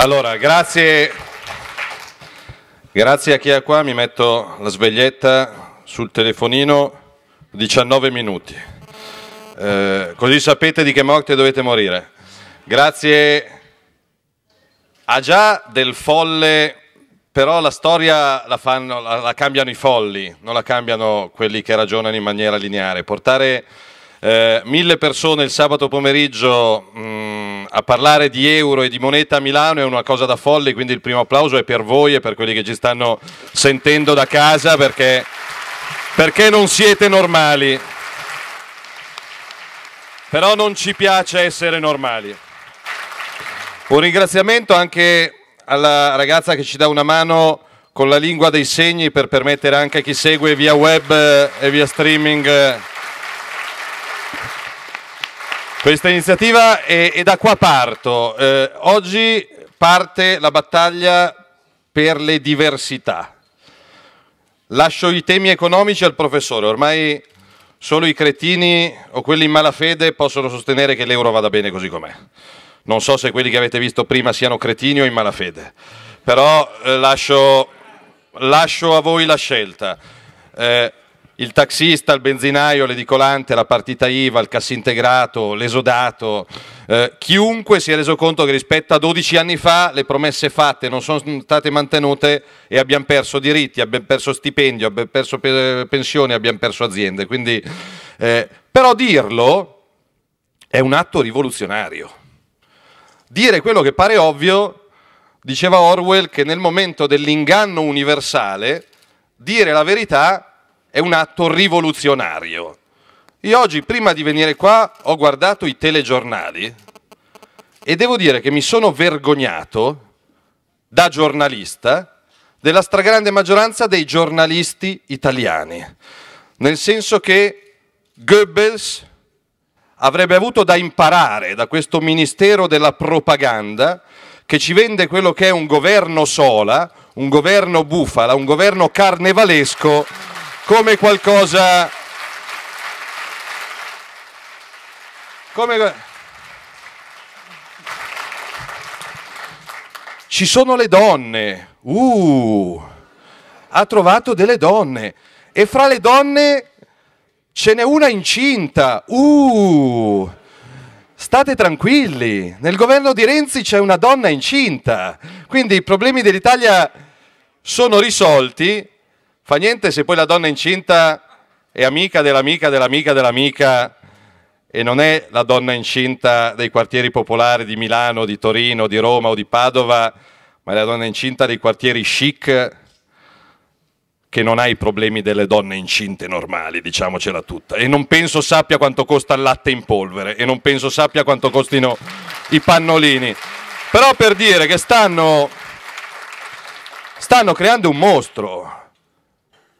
Allora, grazie, grazie a chi è qua, mi metto la sveglietta sul telefonino, 19 minuti, eh, così sapete di che morte dovete morire. Grazie a già del folle, però la storia la, fanno, la, la cambiano i folli, non la cambiano quelli che ragionano in maniera lineare. Portare eh, mille persone il sabato pomeriggio... Mh, mm, a parlare di euro e di moneta a Milano è una cosa da folle, quindi il primo applauso è per voi e per quelli che ci stanno sentendo da casa perché, perché non siete normali. Però non ci piace essere normali. Un ringraziamento anche alla ragazza che ci dà una mano con la lingua dei segni per permettere anche a chi segue via web eh, e via streaming eh, questa iniziativa e, e da qua parto. Eh, oggi parte la battaglia per le diversità. Lascio i temi economici al professore, ormai solo i cretini o quelli in malafede possono sostenere che l'euro vada bene così com'è. Non so se quelli che avete visto prima siano cretini o in malafede, però eh, lascio, lascio, a voi la scelta. Eh, il taxista, il benzinaio, l'edicolante, la partita IVA, il cassintegrato, l'esodato, eh, chiunque si è reso conto che rispetto a 12 anni fa le promesse fatte non sono state mantenute e abbiamo perso diritti, abbiamo perso stipendio, abbiamo perso pensioni, abbiamo perso aziende. Quindi, eh, però dirlo è un atto rivoluzionario. Dire quello che pare ovvio, diceva Orwell, che nel momento dell'inganno universale, dire la verità è un atto rivoluzionario. Io oggi, prima di venire qua, ho guardato i telegiornali e devo dire che mi sono vergognato da giornalista della stragrande maggioranza dei giornalisti italiani, nel senso che Goebbels avrebbe avuto da imparare da questo Ministero della Propaganda che ci vende quello che è un governo sola, un governo bufala, un governo carnevalesco come qualcosa... Come... Ci sono le donne. Uh, ha trovato delle donne. E fra le donne ce n'è una incinta. Uh, state tranquilli, nel governo di Renzi c'è una donna incinta, quindi i problemi dell'Italia sono risolti Fa niente se poi la donna incinta è amica dell'amica dell'amica dell'amica e non è la donna incinta dei quartieri popolari di Milano, di Torino, di Roma o di Padova, ma è la donna incinta dei quartieri chic che non ha i problemi delle donne incinte normali, diciamocela tutta. E non penso sappia quanto costa il latte in polvere e non penso sappia quanto costino i pannolini. Però per dire che stanno, stanno creando un mostro,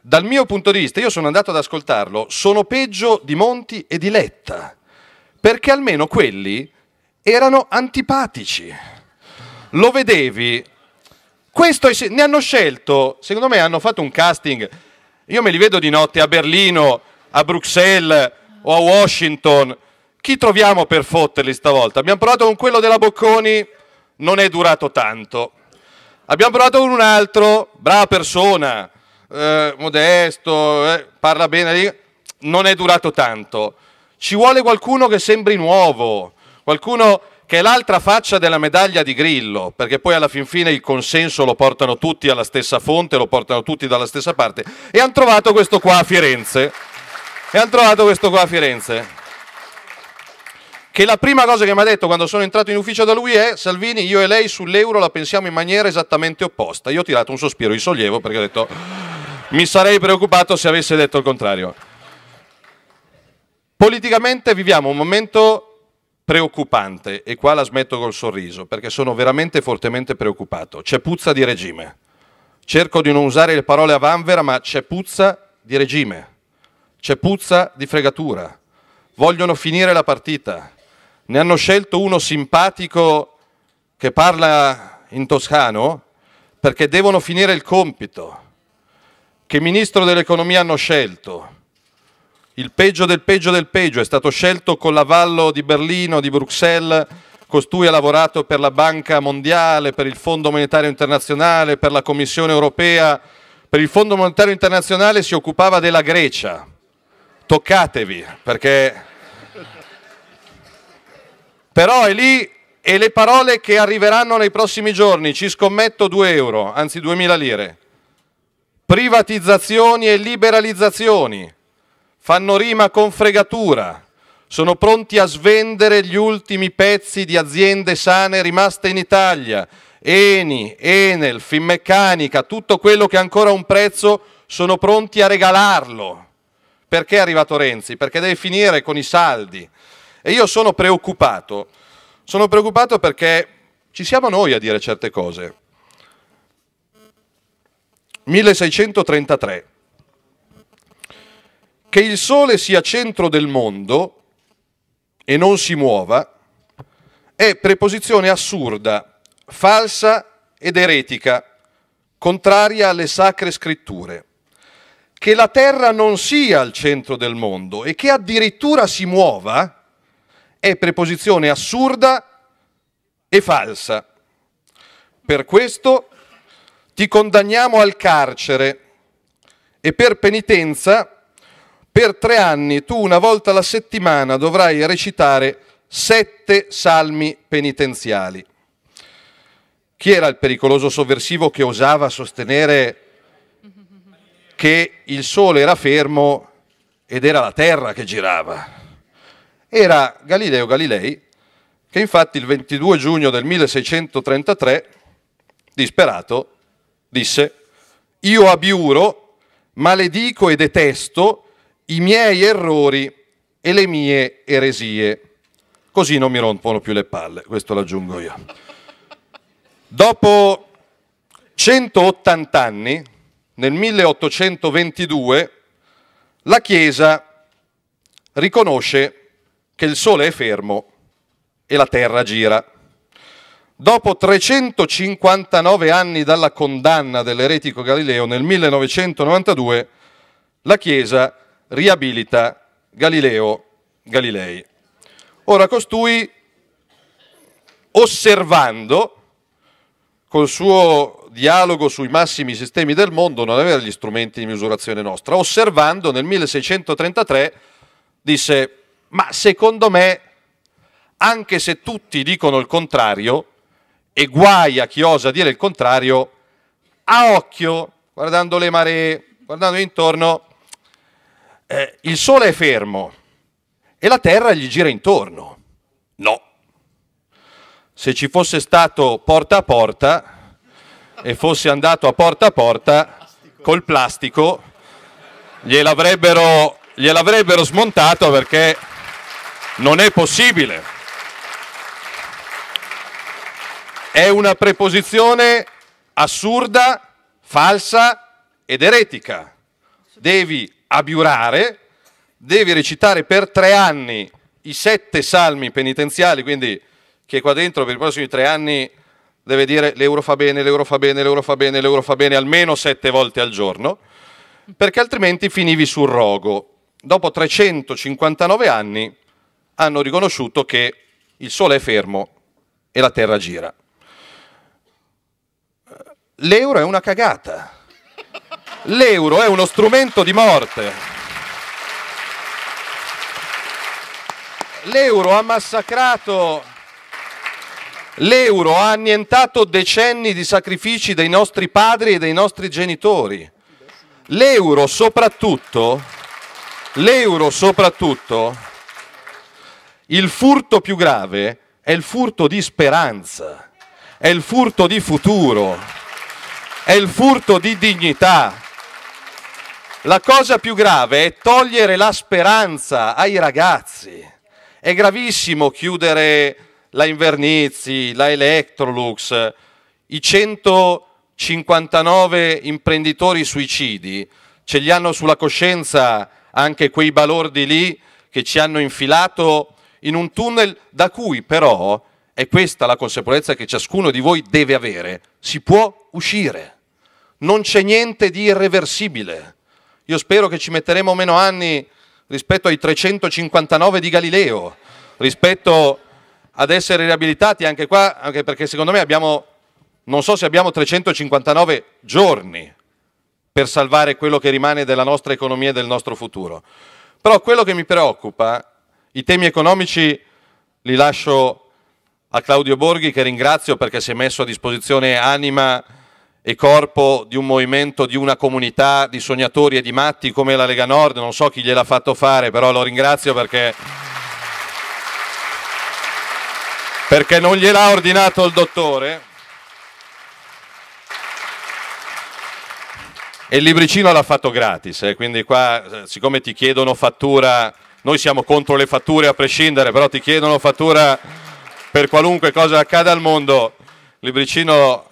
dal mio punto di vista, io sono andato ad ascoltarlo, sono peggio di Monti e di Letta, perché almeno quelli erano antipatici. Lo vedevi. Questo è, ne hanno scelto, secondo me hanno fatto un casting. Io me li vedo di notte a Berlino, a Bruxelles o a Washington. Chi troviamo per fotterli stavolta? Abbiamo provato con quello della Bocconi, non è durato tanto. Abbiamo provato con un altro, brava persona, eh, modesto, eh, parla bene, non è durato tanto. Ci vuole qualcuno che sembri nuovo, qualcuno che è l'altra faccia della medaglia di Grillo, perché poi alla fin fine il consenso lo portano tutti alla stessa fonte, lo portano tutti dalla stessa parte. E hanno trovato questo qua a Firenze. E hanno trovato questo qua a Firenze. Che la prima cosa che mi ha detto quando sono entrato in ufficio da lui è Salvini, io e lei sull'euro la pensiamo in maniera esattamente opposta. Io ho tirato un sospiro di sollievo perché ho detto mi sarei preoccupato se avesse detto il contrario. Politicamente viviamo un momento preoccupante e qua la smetto col sorriso perché sono veramente fortemente preoccupato. C'è puzza di regime. Cerco di non usare le parole a vanvera, ma c'è puzza di regime. C'è puzza di fregatura. Vogliono finire la partita. Ne hanno scelto uno simpatico che parla in toscano perché devono finire il compito che ministro dell'economia hanno scelto. Il peggio del peggio del peggio è stato scelto con l'avallo di Berlino, di Bruxelles. Costui ha lavorato per la Banca Mondiale, per il Fondo Monetario Internazionale, per la Commissione Europea. Per il Fondo Monetario Internazionale si occupava della Grecia. Toccatevi, perché... Però è lì e le parole che arriveranno nei prossimi giorni, ci scommetto 2 euro, anzi 2.000 lire. Privatizzazioni e liberalizzazioni fanno rima con fregatura. Sono pronti a svendere gli ultimi pezzi di aziende sane rimaste in Italia. Eni, Enel, Finmeccanica, tutto quello che ancora ha un prezzo, sono pronti a regalarlo. Perché è arrivato Renzi? Perché deve finire con i saldi. E io sono preoccupato. Sono preoccupato perché ci siamo noi a dire certe cose. 1633. Che il Sole sia centro del mondo e non si muova è preposizione assurda, falsa ed eretica, contraria alle sacre scritture. Che la Terra non sia al centro del mondo e che addirittura si muova è preposizione assurda e falsa. Per questo ti condanniamo al carcere e per penitenza per tre anni tu una volta alla settimana dovrai recitare sette salmi penitenziali. Chi era il pericoloso sovversivo che osava sostenere che il sole era fermo ed era la terra che girava? Era Galileo Galilei, che infatti il 22 giugno del 1633, disperato, disse, io abiuro, maledico e detesto i miei errori e le mie eresie. Così non mi rompono più le palle, questo lo aggiungo io. Dopo 180 anni, nel 1822, la Chiesa riconosce che il Sole è fermo e la Terra gira. Dopo 359 anni dalla condanna dell'eretico Galileo, nel 1992 la Chiesa riabilita Galileo Galilei. Ora costui, osservando col suo dialogo sui massimi sistemi del mondo, non aveva gli strumenti di misurazione nostra, osservando nel 1633 disse, ma secondo me, anche se tutti dicono il contrario, e guai a chi osa dire il contrario, a occhio, guardando le maree, guardando intorno, eh, il sole è fermo e la terra gli gira intorno. No. Se ci fosse stato porta a porta e fosse andato a porta a porta col plastico, gliel'avrebbero, gliel'avrebbero smontato perché non è possibile. È una preposizione assurda, falsa ed eretica. Devi abiurare, devi recitare per tre anni i sette salmi penitenziali, quindi che qua dentro per i prossimi tre anni deve dire l'euro fa bene, l'euro fa bene, l'euro fa bene, l'euro fa bene almeno sette volte al giorno, perché altrimenti finivi sul rogo. Dopo 359 anni hanno riconosciuto che il sole è fermo e la terra gira l'euro è una cagata. L'euro è uno strumento di morte. L'euro ha massacrato, l'euro ha annientato decenni di sacrifici dei nostri padri e dei nostri genitori. L'euro soprattutto, l'euro soprattutto, il furto più grave è il furto di speranza, è il furto di futuro. È il furto di dignità. La cosa più grave è togliere la speranza ai ragazzi. È gravissimo chiudere la Invernizi, la Electrolux, i 159 imprenditori suicidi. Ce li hanno sulla coscienza anche quei balordi lì che ci hanno infilato in un tunnel da cui però è questa la consapevolezza che ciascuno di voi deve avere. Si può uscire. Non c'è niente di irreversibile. Io spero che ci metteremo meno anni rispetto ai 359 di Galileo, rispetto ad essere riabilitati anche qua, anche perché secondo me abbiamo, non so se abbiamo 359 giorni per salvare quello che rimane della nostra economia e del nostro futuro. Però quello che mi preoccupa, i temi economici li lascio a Claudio Borghi che ringrazio perché si è messo a disposizione anima e corpo di un movimento, di una comunità di sognatori e di matti come la Lega Nord. Non so chi gliel'ha fatto fare, però lo ringrazio perché, perché non gliel'ha ordinato il dottore. E il libricino l'ha fatto gratis, eh, quindi qua eh, siccome ti chiedono fattura, noi siamo contro le fatture a prescindere, però ti chiedono fattura per qualunque cosa accada al mondo. Libricino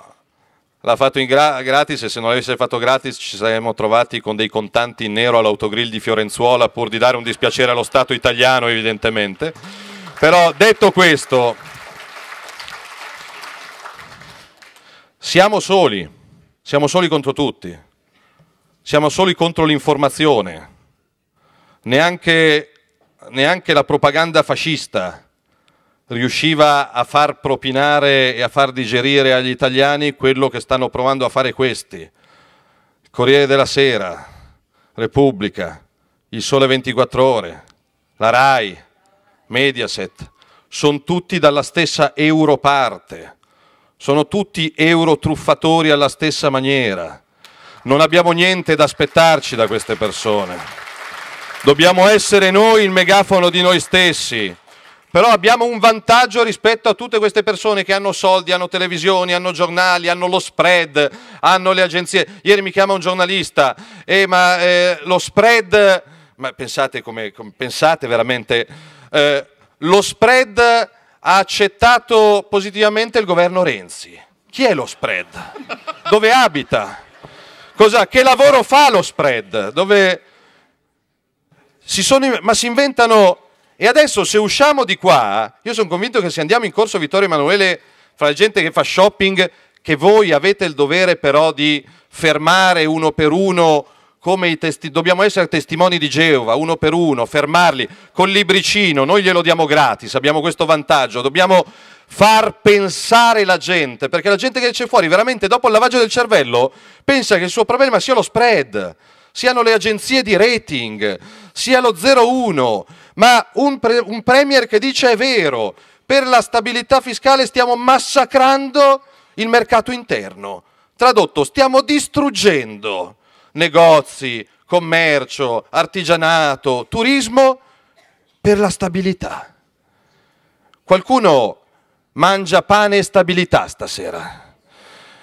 l'ha fatto gra- gratis e se non l'avesse fatto gratis ci saremmo trovati con dei contanti in nero all'autogrill di Fiorenzuola pur di dare un dispiacere allo Stato italiano evidentemente. Però detto questo, siamo soli, siamo soli contro tutti, siamo soli contro l'informazione, neanche, neanche la propaganda fascista riusciva a far propinare e a far digerire agli italiani quello che stanno provando a fare questi. Corriere della Sera, Repubblica, Il Sole 24 Ore, la RAI, Mediaset, sono tutti dalla stessa europarte, sono tutti eurotruffatori alla stessa maniera. Non abbiamo niente da aspettarci da queste persone. Dobbiamo essere noi il megafono di noi stessi però abbiamo un vantaggio rispetto a tutte queste persone che hanno soldi, hanno televisioni, hanno giornali, hanno lo spread, hanno le agenzie. Ieri mi chiama un giornalista, eh, ma eh, lo spread, ma pensate, come, come, pensate veramente, eh, lo spread ha accettato positivamente il governo Renzi. Chi è lo spread? Dove abita? Cosa, che lavoro fa lo spread? Dove si sono, ma si inventano e adesso se usciamo di qua, io sono convinto che se andiamo in corso Vittorio Emanuele, fra gente che fa shopping, che voi avete il dovere però di fermare uno per uno, come i testi- dobbiamo essere testimoni di Geova, uno per uno, fermarli col libricino, noi glielo diamo gratis, abbiamo questo vantaggio, dobbiamo far pensare la gente, perché la gente che c'è fuori veramente dopo il lavaggio del cervello pensa che il suo problema sia lo spread, siano le agenzie di rating, sia lo 01, ma un, pre- un Premier che dice è vero, per la stabilità fiscale stiamo massacrando il mercato interno. Tradotto, stiamo distruggendo negozi, commercio, artigianato, turismo per la stabilità. Qualcuno mangia pane e stabilità stasera.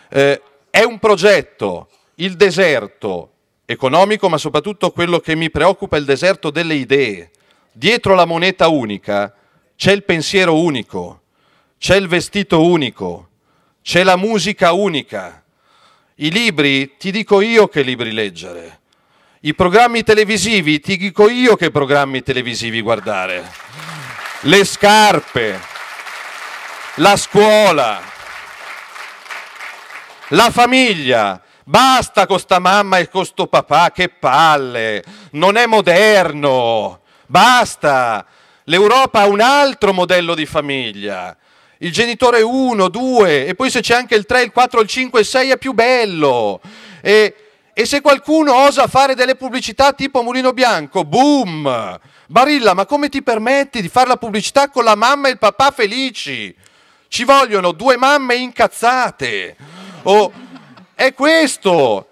Eh, è un progetto, il deserto, economico, ma soprattutto quello che mi preoccupa è il deserto delle idee. Dietro la moneta unica c'è il pensiero unico, c'è il vestito unico, c'è la musica unica. I libri, ti dico io che libri leggere. I programmi televisivi, ti dico io che programmi televisivi guardare. Le scarpe, la scuola, la famiglia, Basta con sta mamma e con sto papà, che palle! Non è moderno! Basta! L'Europa ha un altro modello di famiglia. Il genitore 1, 2 e poi se c'è anche il 3, il 4, il 5 il 6 è più bello. E, e se qualcuno osa fare delle pubblicità tipo Mulino Bianco, boom! Barilla, ma come ti permetti di fare la pubblicità con la mamma e il papà felici? Ci vogliono due mamme incazzate. O è questo.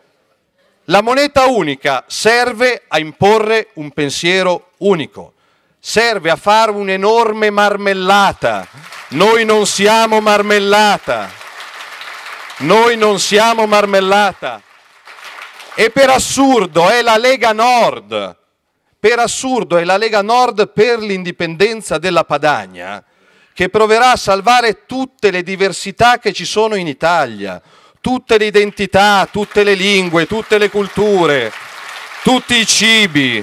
La moneta unica serve a imporre un pensiero unico, serve a fare un'enorme marmellata. Noi non siamo marmellata. Noi non siamo marmellata. E per assurdo è la Lega Nord, per assurdo è la Lega Nord per l'indipendenza della Padania che proverà a salvare tutte le diversità che ci sono in Italia tutte le identità, tutte le lingue, tutte le culture, tutti i cibi.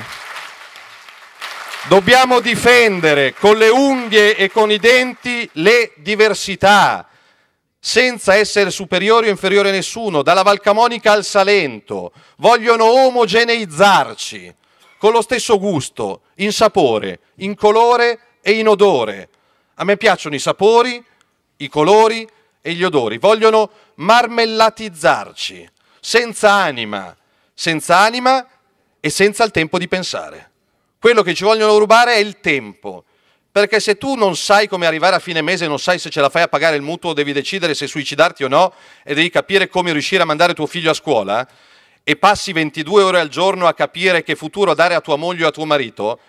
Dobbiamo difendere con le unghie e con i denti le diversità, senza essere superiori o inferiori a nessuno, dalla Valcamonica al Salento. Vogliono omogeneizzarci con lo stesso gusto, in sapore, in colore e in odore. A me piacciono i sapori, i colori e gli odori, vogliono marmellatizzarci, senza anima, senza anima e senza il tempo di pensare. Quello che ci vogliono rubare è il tempo, perché se tu non sai come arrivare a fine mese, non sai se ce la fai a pagare il mutuo, devi decidere se suicidarti o no e devi capire come riuscire a mandare tuo figlio a scuola e passi 22 ore al giorno a capire che futuro dare a tua moglie o a tuo marito,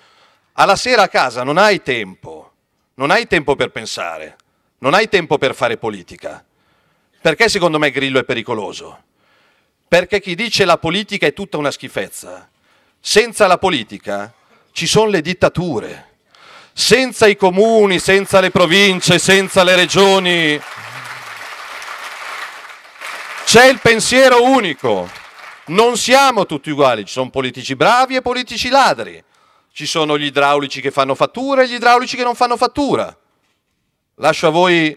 alla sera a casa non hai tempo, non hai tempo per pensare. Non hai tempo per fare politica. Perché secondo me Grillo è pericoloso? Perché chi dice la politica è tutta una schifezza. Senza la politica ci sono le dittature. Senza i comuni, senza le province, senza le regioni. C'è il pensiero unico. Non siamo tutti uguali, ci sono politici bravi e politici ladri. Ci sono gli idraulici che fanno fattura e gli idraulici che non fanno fattura. Lascio a voi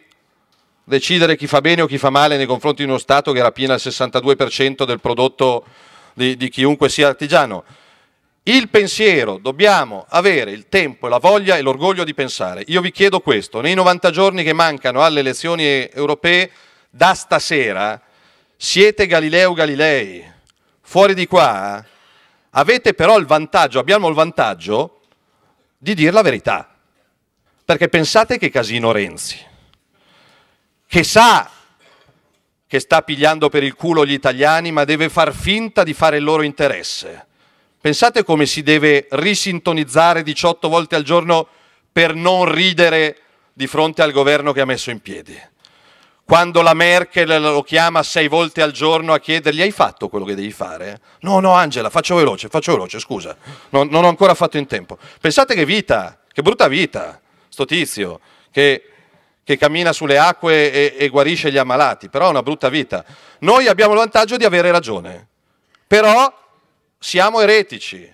decidere chi fa bene o chi fa male nei confronti di uno Stato che rapina il 62% del prodotto di, di chiunque sia artigiano. Il pensiero, dobbiamo avere il tempo, la voglia e l'orgoglio di pensare. Io vi chiedo questo, nei 90 giorni che mancano alle elezioni europee, da stasera siete Galileo Galilei, fuori di qua avete però il vantaggio, abbiamo il vantaggio di dire la verità. Perché pensate che casino Renzi, che sa che sta pigliando per il culo gli italiani, ma deve far finta di fare il loro interesse. Pensate come si deve risintonizzare 18 volte al giorno per non ridere di fronte al governo che ha messo in piedi. Quando la Merkel lo chiama sei volte al giorno a chiedergli hai fatto quello che devi fare? No, no Angela, faccio veloce, faccio veloce, scusa, non, non ho ancora fatto in tempo. Pensate che vita, che brutta vita sto tizio che, che cammina sulle acque e, e guarisce gli ammalati, però è una brutta vita. Noi abbiamo il vantaggio di avere ragione, però siamo eretici.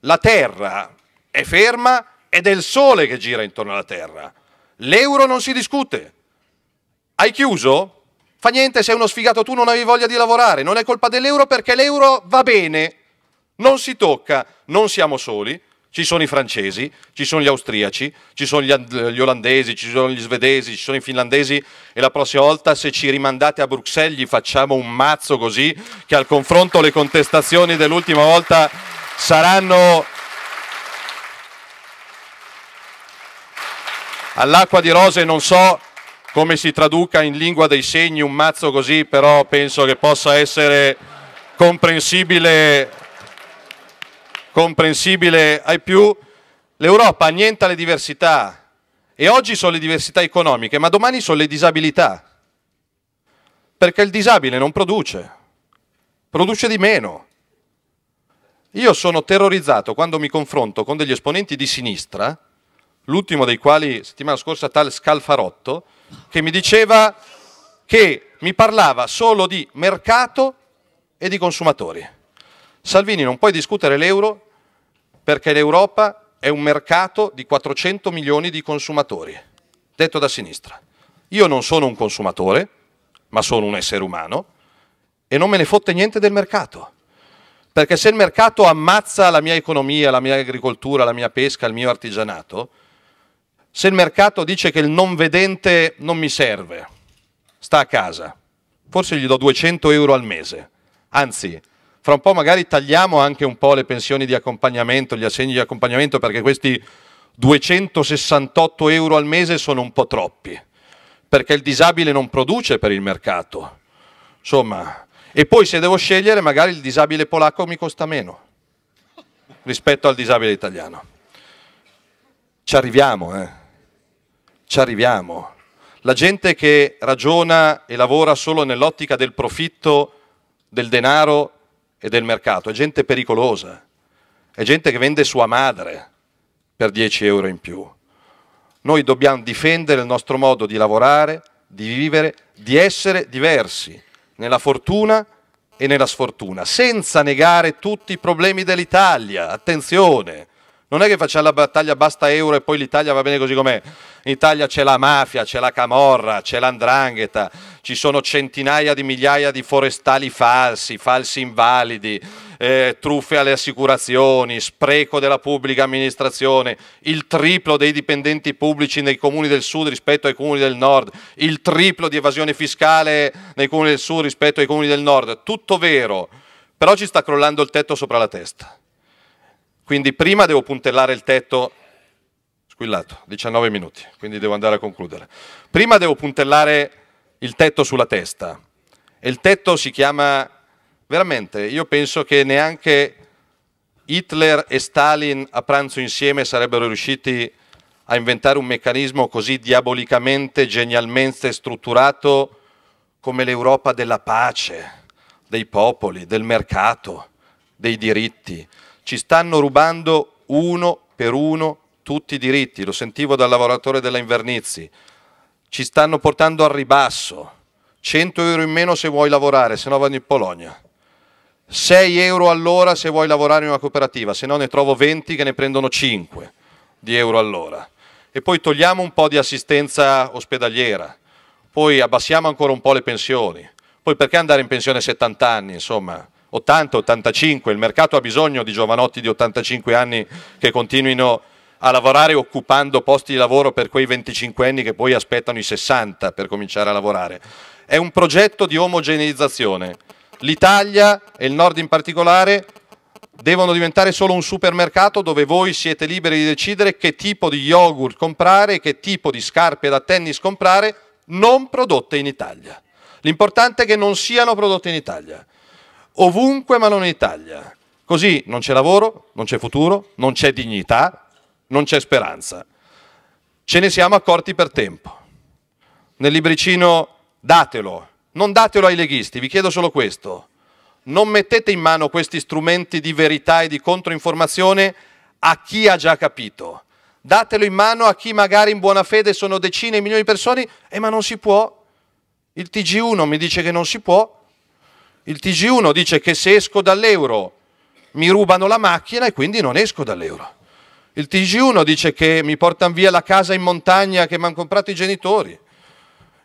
La terra è ferma ed è il sole che gira intorno alla terra. L'euro non si discute. Hai chiuso? Fa niente, sei uno sfigato, tu non avevi voglia di lavorare, non è colpa dell'euro perché l'euro va bene, non si tocca, non siamo soli, ci sono i francesi, ci sono gli austriaci, ci sono gli, gli, olandesi, ci sono gli svedesi, ci sono i finlandesi e la prossima volta se ci rimandate a Bruxelles gli facciamo un mazzo così che al confronto le contestazioni dell'ultima volta saranno all'acqua di rose, non so come si traduca in lingua dei segni un mazzo così, però penso che possa essere comprensibile comprensibile ai più, l'Europa annienta le diversità e oggi sono le diversità economiche, ma domani sono le disabilità, perché il disabile non produce, produce di meno. Io sono terrorizzato quando mi confronto con degli esponenti di sinistra, l'ultimo dei quali settimana scorsa tal Scalfarotto, che mi diceva che mi parlava solo di mercato e di consumatori. Salvini non puoi discutere l'euro perché l'Europa è un mercato di 400 milioni di consumatori, detto da sinistra. Io non sono un consumatore, ma sono un essere umano e non me ne fotte niente del mercato. Perché se il mercato ammazza la mia economia, la mia agricoltura, la mia pesca, il mio artigianato, se il mercato dice che il non vedente non mi serve, sta a casa, forse gli do 200 euro al mese, anzi fra un po' magari tagliamo anche un po' le pensioni di accompagnamento, gli assegni di accompagnamento, perché questi 268 euro al mese sono un po' troppi, perché il disabile non produce per il mercato. Insomma, e poi se devo scegliere, magari il disabile polacco mi costa meno rispetto al disabile italiano. Ci arriviamo, eh? Ci arriviamo. La gente che ragiona e lavora solo nell'ottica del profitto, del denaro, e del mercato, è gente pericolosa, è gente che vende sua madre per 10 euro in più. Noi dobbiamo difendere il nostro modo di lavorare, di vivere, di essere diversi nella fortuna e nella sfortuna, senza negare tutti i problemi dell'Italia. Attenzione! Non è che facciamo la battaglia basta euro e poi l'Italia va bene così com'è. In Italia c'è la mafia, c'è la camorra, c'è l'andrangheta, ci sono centinaia di migliaia di forestali falsi, falsi invalidi, eh, truffe alle assicurazioni, spreco della pubblica amministrazione, il triplo dei dipendenti pubblici nei comuni del sud rispetto ai comuni del nord, il triplo di evasione fiscale nei comuni del sud rispetto ai comuni del nord. Tutto vero, però ci sta crollando il tetto sopra la testa. Quindi prima devo puntellare il tetto, squillato, 19 minuti, quindi devo andare a concludere. Prima devo puntellare il tetto sulla testa e il tetto si chiama, veramente, io penso che neanche Hitler e Stalin a pranzo insieme sarebbero riusciti a inventare un meccanismo così diabolicamente, genialmente strutturato come l'Europa della pace, dei popoli, del mercato dei diritti. Ci stanno rubando uno per uno tutti i diritti, lo sentivo dal lavoratore della Invernizzi. Ci stanno portando al ribasso. 100 euro in meno se vuoi lavorare, se no vado in Polonia. 6 euro all'ora se vuoi lavorare in una cooperativa, se no ne trovo 20 che ne prendono 5 di euro all'ora. E poi togliamo un po' di assistenza ospedaliera, poi abbassiamo ancora un po' le pensioni, poi perché andare in pensione a 70 anni, insomma, 80-85, il mercato ha bisogno di giovanotti di 85 anni che continuino a lavorare occupando posti di lavoro per quei 25 anni che poi aspettano i 60 per cominciare a lavorare. È un progetto di omogeneizzazione. L'Italia e il nord in particolare devono diventare solo un supermercato dove voi siete liberi di decidere che tipo di yogurt comprare, che tipo di scarpe da tennis comprare, non prodotte in Italia. L'importante è che non siano prodotte in Italia ovunque ma non in Italia. Così non c'è lavoro, non c'è futuro, non c'è dignità, non c'è speranza. Ce ne siamo accorti per tempo. Nel libricino datelo, non datelo ai leghisti, vi chiedo solo questo. Non mettete in mano questi strumenti di verità e di controinformazione a chi ha già capito. Datelo in mano a chi magari in buona fede sono decine e milioni di persone, eh ma non si può. Il TG1 mi dice che non si può, il TG1 dice che se esco dall'euro mi rubano la macchina e quindi non esco dall'euro. Il TG1 dice che mi portano via la casa in montagna che mi hanno comprato i genitori.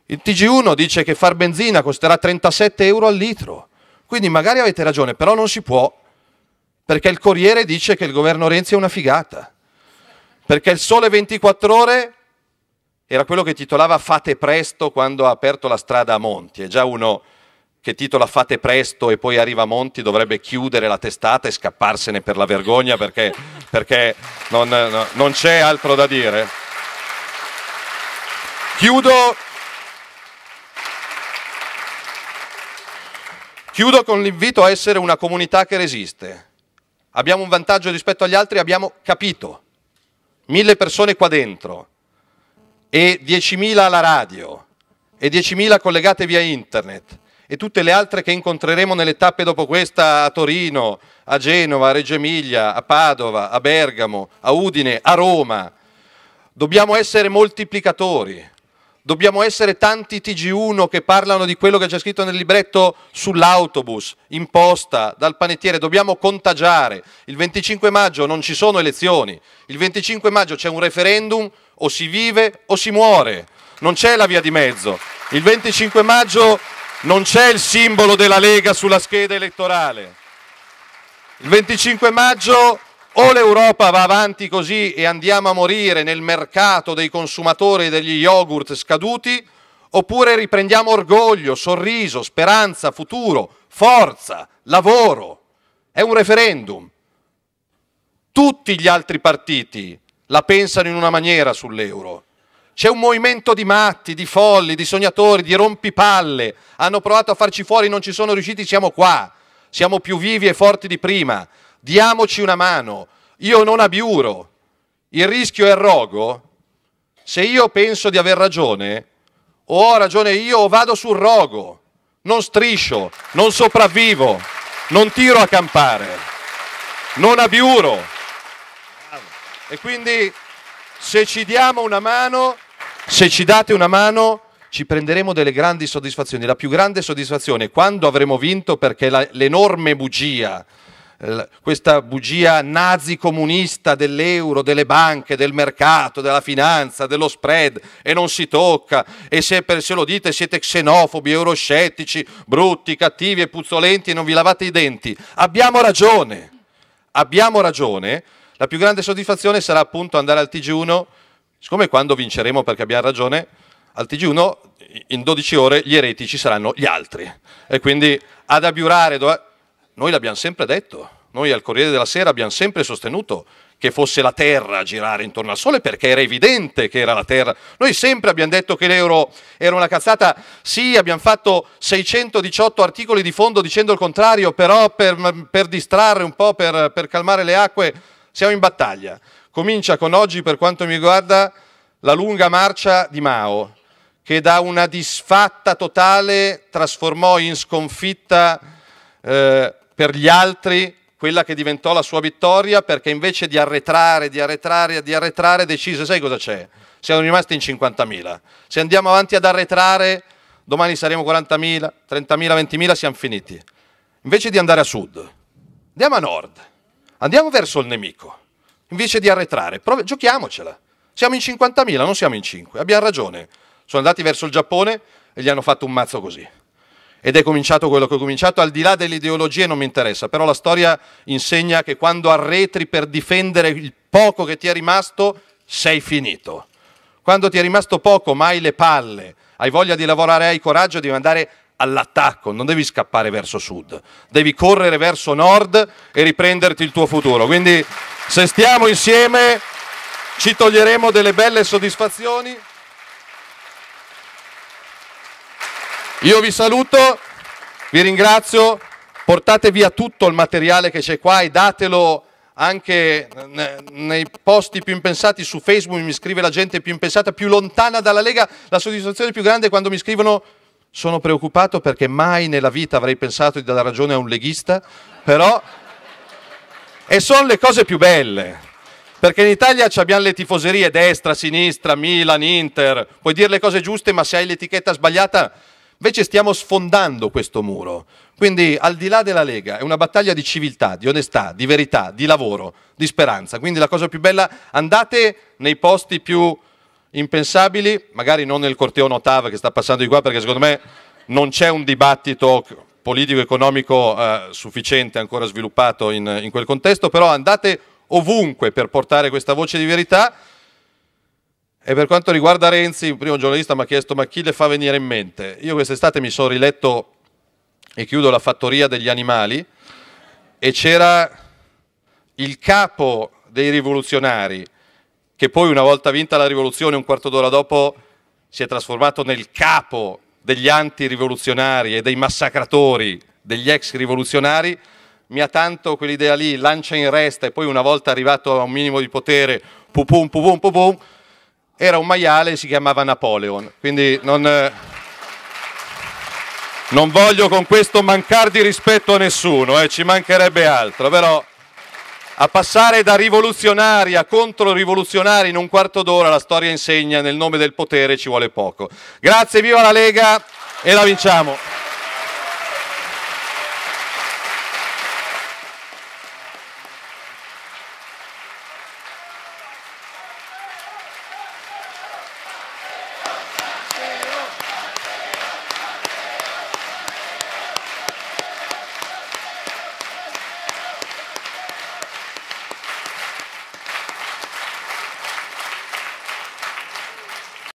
Il TG1 dice che far benzina costerà 37 euro al litro. Quindi magari avete ragione, però non si può, perché il Corriere dice che il governo Renzi è una figata. Perché il Sole 24 ore era quello che titolava Fate presto quando ha aperto la strada a Monti. È già uno che titola Fate presto e poi arriva Monti dovrebbe chiudere la testata e scapparsene per la vergogna perché, perché non, non c'è altro da dire. Chiudo, chiudo con l'invito a essere una comunità che resiste. Abbiamo un vantaggio rispetto agli altri, abbiamo capito. Mille persone qua dentro e 10.000 alla radio e 10.000 collegate via internet e tutte le altre che incontreremo nelle tappe dopo questa a Torino, a Genova, a Reggio Emilia, a Padova, a Bergamo, a Udine, a Roma. Dobbiamo essere moltiplicatori, dobbiamo essere tanti TG1 che parlano di quello che c'è scritto nel libretto sull'autobus, in posta, dal panettiere, dobbiamo contagiare. Il 25 maggio non ci sono elezioni, il 25 maggio c'è un referendum, o si vive o si muore, non c'è la via di mezzo. Il 25 maggio non c'è il simbolo della Lega sulla scheda elettorale. Il 25 maggio o l'Europa va avanti così e andiamo a morire nel mercato dei consumatori degli yogurt scaduti, oppure riprendiamo orgoglio, sorriso, speranza, futuro, forza, lavoro. È un referendum. Tutti gli altri partiti la pensano in una maniera sull'euro. C'è un movimento di matti, di folli, di sognatori, di rompipalle. Hanno provato a farci fuori, non ci sono riusciti, siamo qua. Siamo più vivi e forti di prima. Diamoci una mano. Io non abiuro. Il rischio è il rogo. Se io penso di aver ragione, o ho ragione io o vado sul rogo. Non striscio, non sopravvivo, non tiro a campare, non abiuro. E quindi se ci diamo una mano, se ci date una mano, ci prenderemo delle grandi soddisfazioni. La più grande soddisfazione quando avremo vinto perché la, l'enorme bugia, eh, questa bugia nazi-comunista dell'euro, delle banche, del mercato, della finanza, dello spread e non si tocca. E se, per, se lo dite siete xenofobi, euroscettici, brutti, cattivi e puzzolenti e non vi lavate i denti. Abbiamo ragione, abbiamo ragione la più grande soddisfazione sarà appunto andare al TG1, siccome quando vinceremo perché abbiamo ragione, al TG1 in 12 ore gli eretici saranno gli altri. E quindi ad abiurare, dove... noi l'abbiamo sempre detto, noi al Corriere della Sera abbiamo sempre sostenuto che fosse la Terra a girare intorno al Sole perché era evidente che era la Terra. Noi sempre abbiamo detto che l'euro era una cazzata. Sì, abbiamo fatto 618 articoli di fondo dicendo il contrario, però per, per distrarre un po', per, per calmare le acque siamo in battaglia. Comincia con oggi, per quanto mi riguarda, la lunga marcia di Mao, che da una disfatta totale trasformò in sconfitta eh, per gli altri quella che diventò la sua vittoria, perché invece di arretrare, di arretrare, di arretrare, decise, sai cosa c'è? Siamo rimasti in 50.000. Se andiamo avanti ad arretrare, domani saremo 40.000, 30.000, 20.000, siamo finiti. Invece di andare a sud, andiamo a nord Andiamo verso il nemico, invece di arretrare. Prov- giochiamocela. Siamo in 50.000, non siamo in 5. Abbiamo ragione. Sono andati verso il Giappone e gli hanno fatto un mazzo così. Ed è cominciato quello che è cominciato, al di là delle ideologie non mi interessa, però la storia insegna che quando arretri per difendere il poco che ti è rimasto, sei finito. Quando ti è rimasto poco, mai le palle, hai voglia di lavorare, hai coraggio di andare all'attacco, non devi scappare verso sud, devi correre verso nord e riprenderti il tuo futuro. Quindi se stiamo insieme ci toglieremo delle belle soddisfazioni. Io vi saluto, vi ringrazio, portate via tutto il materiale che c'è qua e datelo anche nei posti più impensati su Facebook mi scrive la gente più impensata, più lontana dalla Lega, la soddisfazione più grande è quando mi scrivono sono preoccupato perché mai nella vita avrei pensato di dare ragione a un leghista, però... E sono le cose più belle, perché in Italia abbiamo le tifoserie destra, sinistra, Milan, Inter, puoi dire le cose giuste, ma se hai l'etichetta sbagliata Invece stiamo sfondando questo muro. Quindi al di là della Lega è una battaglia di civiltà, di onestà, di verità, di lavoro, di speranza. Quindi la cosa più bella, andate nei posti più impensabili, magari non nel corteo Notava che sta passando di qua, perché secondo me non c'è un dibattito politico-economico eh, sufficiente ancora sviluppato in, in quel contesto, però andate ovunque per portare questa voce di verità. E per quanto riguarda Renzi, il primo giornalista mi ha chiesto ma chi le fa venire in mente? Io quest'estate mi sono riletto e chiudo la fattoria degli animali e c'era il capo dei rivoluzionari che poi una volta vinta la rivoluzione, un quarto d'ora dopo, si è trasformato nel capo degli antirivoluzionari e dei massacratori, degli ex rivoluzionari, mi ha tanto quell'idea lì, lancia in resta e poi una volta arrivato a un minimo di potere, pum pum pum pum, pum era un maiale e si chiamava Napoleon. Quindi non, non voglio con questo mancare di rispetto a nessuno, eh, ci mancherebbe altro, però a passare da rivoluzionari a controrivoluzionari in un quarto d'ora, la storia insegna, nel nome del potere ci vuole poco. Grazie, viva la Lega e la vinciamo!